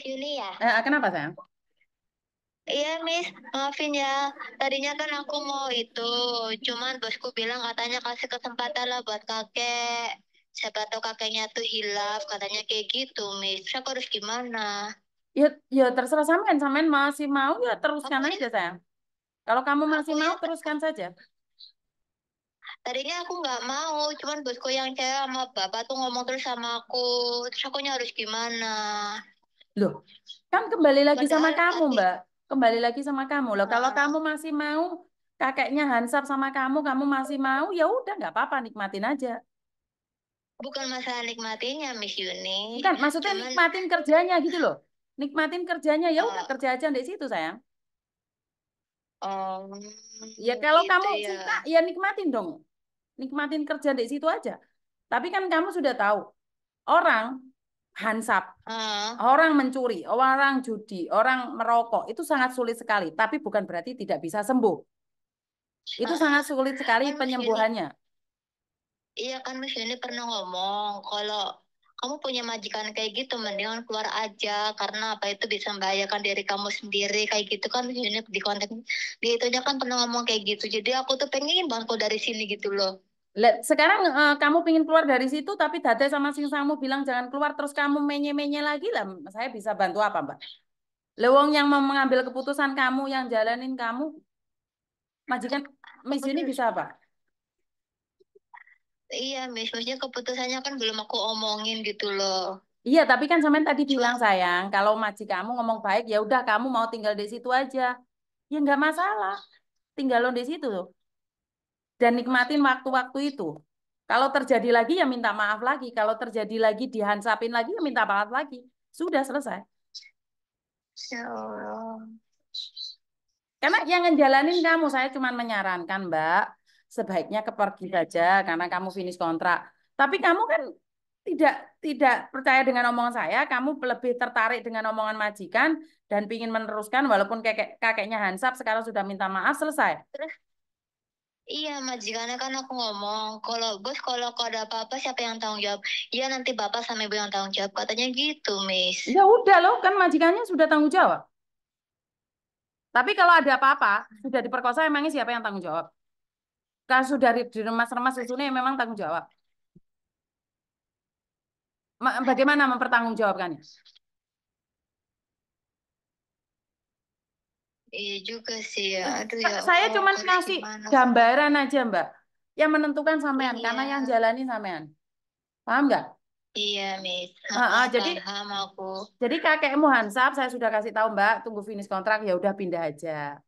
Yuli ya? Eh, kenapa sayang? Iya Miss, maafin ya. Tadinya kan aku mau itu, cuman bosku bilang katanya kasih kesempatan lah buat kakek. Siapa tahu kakeknya tuh hilaf, katanya kayak gitu Miss. Saya harus gimana? Ya, ya terserah sampean, sampean masih mau ya teruskan aku, aja sayang. Kalau kamu masih ya mau teruskan saja. Tadinya aku nggak mau, cuman bosku yang cewek sama bapak tuh ngomong terus sama aku. Terus aku harus gimana? Loh, kan kembali lagi Padahal sama kamu, Mbak. Kembali lagi sama kamu. Loh, kalau kamu masih mau kakeknya hansap sama kamu, kamu masih mau, ya udah nggak apa-apa, nikmatin aja. Bukan masalah nikmatinnya, Miss Yuni. Bukan, maksudnya Cuman... nikmatin kerjanya gitu loh. Nikmatin kerjanya, ya udah oh. kerja aja di situ, sayang. Oh. Ya kalau gitu kamu ya. suka, ya nikmatin dong. Nikmatin kerja di situ aja. Tapi kan kamu sudah tahu, orang hansap, uh. orang mencuri, orang judi, orang merokok itu sangat sulit sekali. Tapi bukan berarti tidak bisa sembuh. Itu uh. sangat sulit sekali kan penyembuhannya. Iya kan Miss Yuni pernah ngomong kalau kamu punya majikan kayak gitu mendingan keluar aja karena apa itu bisa membahayakan diri kamu sendiri kayak gitu kan Miss Yuni di konten di itu kan pernah ngomong kayak gitu jadi aku tuh pengen bangku dari sini gitu loh sekarang uh, kamu ingin keluar dari situ tapi Dade sama sing samu bilang jangan keluar terus kamu menye-menye lagi lah saya bisa bantu apa Mbak? Lewong yang mau mengambil keputusan kamu yang jalanin kamu majikan Miss ini bisa apa? Iya, Miss, maksudnya keputusannya kan belum aku omongin gitu loh. Iya, tapi kan sampean tadi bilang sayang, kalau majikan kamu ngomong baik ya udah kamu mau tinggal di situ aja. Ya nggak masalah. Tinggal lo di situ loh dan nikmatin waktu-waktu itu. Kalau terjadi lagi ya minta maaf lagi, kalau terjadi lagi dihansapin lagi ya minta maaf lagi. Sudah selesai. Karena yang ngejalanin kamu, saya cuma menyarankan Mbak, sebaiknya kepergi saja karena kamu finish kontrak. Tapi kamu kan tidak tidak percaya dengan omongan saya, kamu lebih tertarik dengan omongan majikan dan ingin meneruskan walaupun kakek, kakeknya Hansap sekarang sudah minta maaf selesai. Iya, majikannya kan aku ngomong, kalau bos kalau kau ada apa-apa siapa yang tanggung jawab? Iya nanti bapak sama ibu yang tanggung jawab, katanya gitu, Miss. Ya udah loh, kan majikannya sudah tanggung jawab. Tapi kalau ada apa-apa, sudah diperkosa emangnya siapa yang tanggung jawab? Kalau sudah seremah remas susunya memang tanggung jawab. Bagaimana mempertanggungjawabkannya? Iya juga sih ya. Aduh ya. Saya cuma ngasih gimana? gambaran aja, Mbak. Yang menentukan sampean iya. karena yang jalani sampean. Paham nggak? Iya, Miss. Ah, jadi aku. Jadi kakekmu Hansap saya sudah kasih tahu, Mbak, tunggu finish kontrak ya udah pindah aja.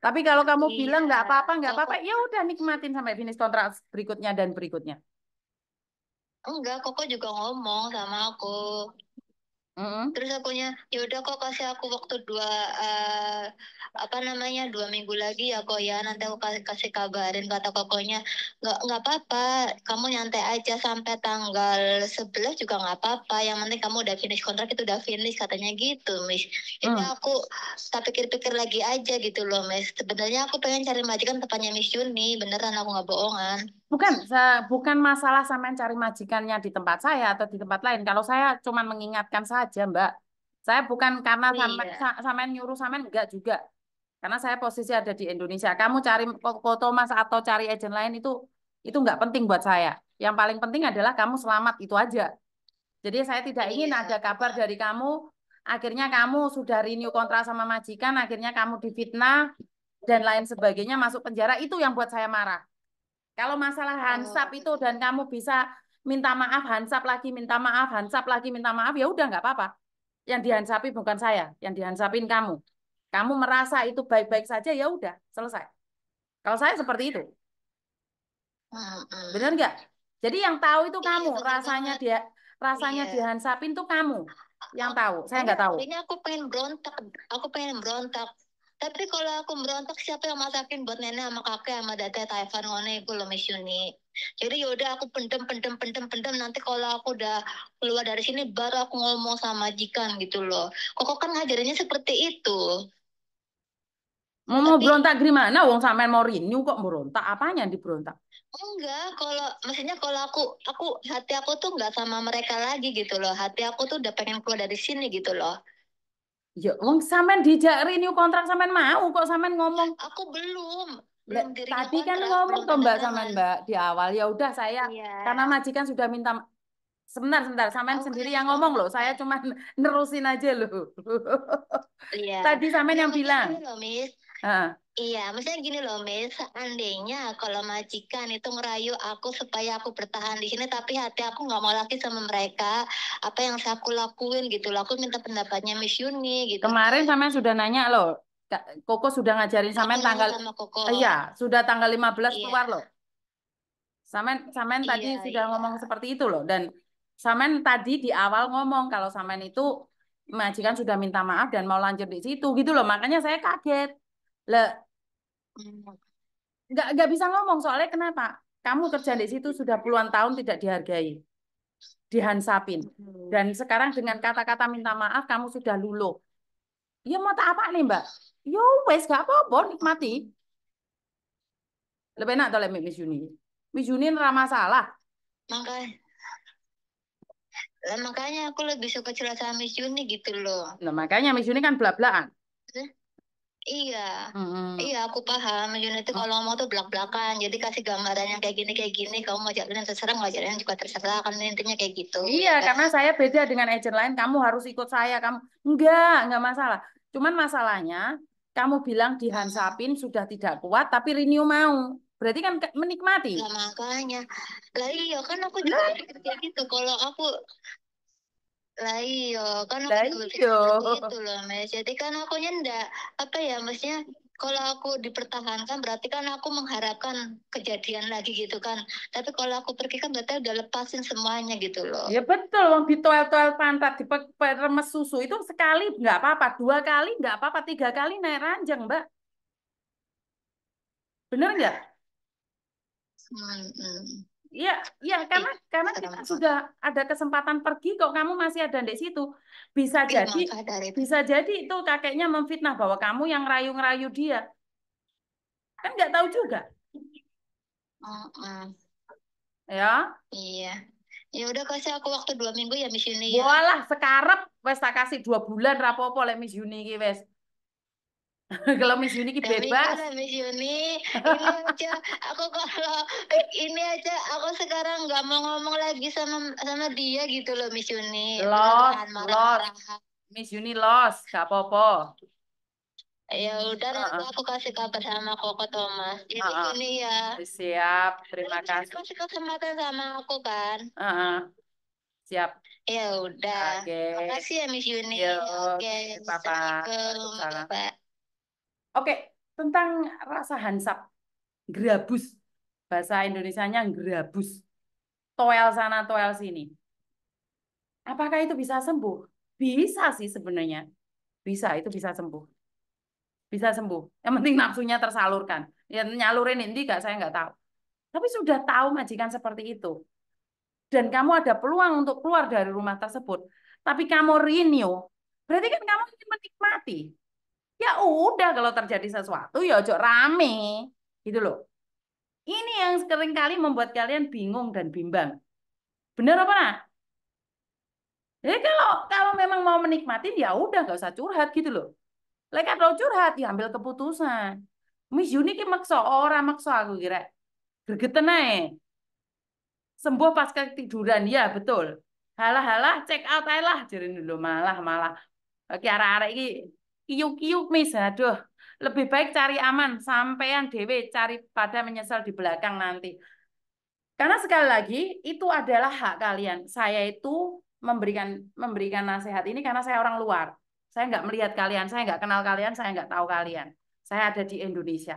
Tapi kalau kamu iya. bilang nggak apa-apa, nggak apa-apa, ya udah nikmatin sampai finish kontrak berikutnya dan berikutnya. Enggak, Koko juga ngomong sama aku. Mm-hmm. Terus akunya, ya udah kok kasih aku waktu dua uh, apa namanya dua minggu lagi ya kok ya nanti aku kasih, kasih kabarin kata kokonya nggak nggak apa-apa kamu nyantai aja sampai tanggal 11 juga nggak apa-apa yang penting kamu udah finish kontrak itu udah finish katanya gitu mis jadi mm. aku tak pikir-pikir lagi aja gitu loh miss sebenarnya aku pengen cari majikan tempatnya Miss Juni beneran aku nggak bohongan Bukan, bukan masalah sama cari majikannya di tempat saya atau di tempat lain. Kalau saya cuma mengingatkan saja, Mbak. Saya bukan karena sama iya. nyuruh sampean enggak juga. Karena saya posisi ada di Indonesia. Kamu cari foto Mas atau cari agent lain itu itu enggak penting buat saya. Yang paling penting adalah kamu selamat itu aja. Jadi saya tidak ingin iya. ada kabar dari kamu akhirnya kamu sudah renew kontrak sama majikan, akhirnya kamu difitnah dan lain sebagainya masuk penjara itu yang buat saya marah kalau masalah hansap itu dan kamu bisa minta maaf hansap lagi, minta maaf hansap lagi, minta maaf, ya udah nggak apa-apa. Yang dihansapi bukan saya, yang dihansapin kamu. Kamu merasa itu baik-baik saja, ya udah selesai. Kalau saya seperti itu. Ah, ah. Benar nggak? Jadi yang tahu itu iya, kamu, rasanya dia rasanya iya. dihansapin tuh kamu yang tahu. Saya nggak tahu. Ini aku pengen berontak, aku pengen berontak tapi kalau aku berontak siapa yang masakin buat nenek sama kakek sama data Taifan ngone iku lo Jadi yaudah aku pendem pendem pendem pendem nanti kalau aku udah keluar dari sini baru aku ngomong sama majikan gitu loh. Kok kan ngajarinnya seperti itu. Mau, Tapi, berontak gimana? Wong sampean mau renew kok berontak? Apanya yang diberontak? Enggak, kalau maksudnya kalau aku aku hati aku tuh nggak sama mereka lagi gitu loh. Hati aku tuh udah pengen keluar dari sini gitu loh. Ya, wong sampean dijak renew kontrak sampean mau kok sampean ngomong. Ya, aku belum. Belum Tadi kontrak, kan ngomong toh Mbak sampean Mbak di awal ya udah saya yeah. karena majikan sudah minta sebentar sebentar sampean okay. sendiri yang ngomong loh. Saya cuma nerusin aja loh. Yeah. Tadi sampean iya, yang bilang. Loh, Uh. Iya, maksudnya gini loh, Miss. Seandainya kalau majikan itu ngerayu aku supaya aku bertahan di sini, tapi hati aku nggak mau lagi sama mereka. Apa yang saya aku lakuin gitu laku minta pendapatnya Miss Yuni gitu. Kemarin sama sudah nanya loh, Koko sudah ngajarin sama tanggal sama Koko. Iya, sudah tanggal 15 iya. keluar loh. Samen, Samen iya, tadi iya. sudah ngomong seperti itu loh. Dan Samen tadi di awal ngomong kalau Samen itu majikan sudah minta maaf dan mau lanjut di situ gitu loh. Makanya saya kaget Le, hmm. nggak nggak bisa ngomong soalnya kenapa? Kamu kerja di situ sudah puluhan tahun tidak dihargai, dihansapin, hmm. dan sekarang dengan kata-kata minta maaf kamu sudah luluh. Ya mau tak apa nih mbak? Yo ya, wes gak apa-apa nikmati. Lebih enak tolak Miss Juni. Miss Yuni ramah salah. Makanya makanya aku lebih suka cerita sama Miss Juni gitu loh. Nah makanya Miss Juni kan bela-belaan. Iya, hmm iya aku paham. Julian itu ah. kalau mau tuh belak-belakan, jadi kasih gambaran yang kayak gini kayak gini. Kamu mau yang terserah, mau yang juga terserah. Kan intinya kayak gitu. Iya, ya. karena saya beda dengan agent lain. Kamu harus ikut saya. Kamu enggak, enggak masalah. Cuman masalahnya kamu bilang di dihansapin sudah tidak kuat, tapi Rinio mau. Berarti kan menikmati. Nah, makanya. Lah iya kan aku juga nah. kayak gitu. Kalau aku lah iyo kan aku gitu loh mas jadi kan aku ndak apa ya maksudnya kalau aku dipertahankan berarti kan aku mengharapkan kejadian lagi gitu kan tapi kalau aku pergi kan berarti udah lepasin semuanya gitu loh ya betul wong di toel toel pantat di remes susu itu sekali nggak apa-apa dua kali nggak apa-apa tiga kali naik ranjang mbak bener nggak hmm, hmm. Iya, iya karena karena kita -sama. sudah ada kesempatan pergi kok kamu masih ada di situ. Bisa iya, jadi bisa jadi itu kakeknya memfitnah bahwa kamu yang rayu-rayu dia. Kan nggak tahu juga. Uh -uh. Ya. Iya. Ya udah kasih aku waktu dua minggu ya Miss Yuni ya. Walah sekarang wes tak kasih dua bulan rapopo oleh Miss Yuni wes. kalau Miss Yuni kita bebas. Tapi Miss Yuni, ini aja aku kalau ini aja aku sekarang nggak mau ngomong lagi sama sama dia gitu loh Miss Yuni. Los, los. Miss Yuni los, gak apa-apa. Ya udah uh -uh. aku kasih kabar sama Koko Thomas. Jadi uh -uh. ini ya. Siap, terima kasih. Kasih kesempatan sama aku kan. Uh -uh. Siap. Ya udah. Oke. Okay. Makasih ya Miss Yuni. Oke. Okay. Bye bye. Bye -bye. Oke, tentang rasa hansap, grabus, Bahasa Indonesianya grabus, Toel sana, toel sini. Apakah itu bisa sembuh? Bisa sih sebenarnya. Bisa, itu bisa sembuh. Bisa sembuh. Yang penting nafsunya tersalurkan. Ya nyalurin ini enggak, saya enggak tahu. Tapi sudah tahu majikan seperti itu. Dan kamu ada peluang untuk keluar dari rumah tersebut. Tapi kamu renew, berarti kan kamu ingin menikmati Ya udah kalau terjadi sesuatu ya ojo rame. Gitu loh. Ini yang sering kali membuat kalian bingung dan bimbang. Bener apa nah? Jadi ya kalau kalau memang mau menikmati ya udah gak usah curhat gitu loh. lekat kalau curhat ya ambil keputusan. Miss Yuni ki maksa orang maksa aku kira. Gregeten ae. Sembuh pas ketiduran ya betul. Halah halah check out ae lah jadi dulu malah malah. Oke arah-arah iki kiuk-kiuk mis aduh lebih baik cari aman sampean dewe cari pada menyesal di belakang nanti karena sekali lagi itu adalah hak kalian saya itu memberikan memberikan nasihat ini karena saya orang luar saya nggak melihat kalian saya nggak kenal kalian saya nggak tahu kalian saya ada di Indonesia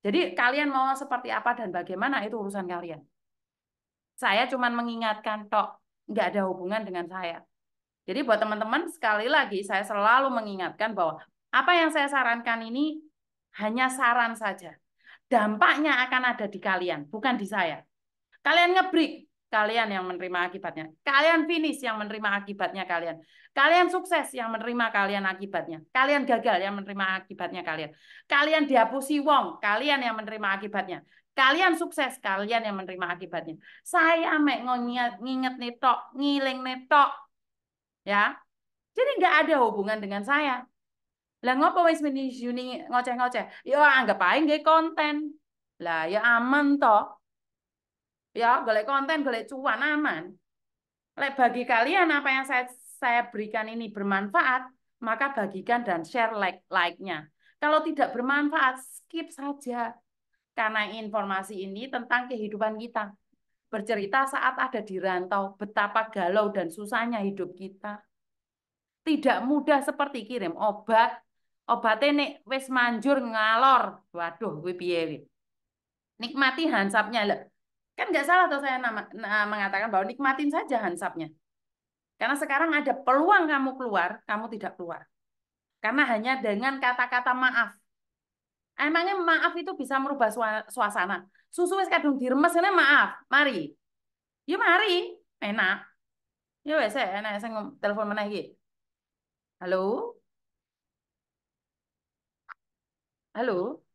jadi kalian mau seperti apa dan bagaimana itu urusan kalian saya cuma mengingatkan tok nggak ada hubungan dengan saya jadi buat teman-teman sekali lagi saya selalu mengingatkan bahwa apa yang saya sarankan ini hanya saran saja. Dampaknya akan ada di kalian, bukan di saya. Kalian ngebrik, kalian yang menerima akibatnya. Kalian finish yang menerima akibatnya kalian. Kalian sukses yang menerima kalian akibatnya. Kalian gagal yang menerima akibatnya kalian. Kalian dihapusi wong, kalian yang menerima akibatnya. Kalian sukses, kalian yang menerima akibatnya. Saya mek nginget nginget netok, ngiling tok, ya jadi nggak ada hubungan dengan saya lah ngopo wis mini ngoceh-ngoceh yo ya, anggap aja nggak konten lah ya aman toh ya golek konten golek cuan aman Lek bagi kalian apa yang saya saya berikan ini bermanfaat, maka bagikan dan share like like-nya. Kalau tidak bermanfaat, skip saja. Karena informasi ini tentang kehidupan kita bercerita saat ada di rantau betapa galau dan susahnya hidup kita. Tidak mudah seperti kirim obat. Obatnya nek wis manjur ngalor. Waduh, gue piye Nikmati hansapnya. Kan nggak salah tuh saya nama, nah, mengatakan bahwa nikmatin saja hansapnya. Karena sekarang ada peluang kamu keluar, kamu tidak keluar. Karena hanya dengan kata-kata maaf. Emangnya maaf itu bisa merubah suasana. Susu wis kadung diremes ini maaf, mari. Ya mari, enak. Ya wis eh, enak saya ngomong telepon mana lagi Halo? Halo?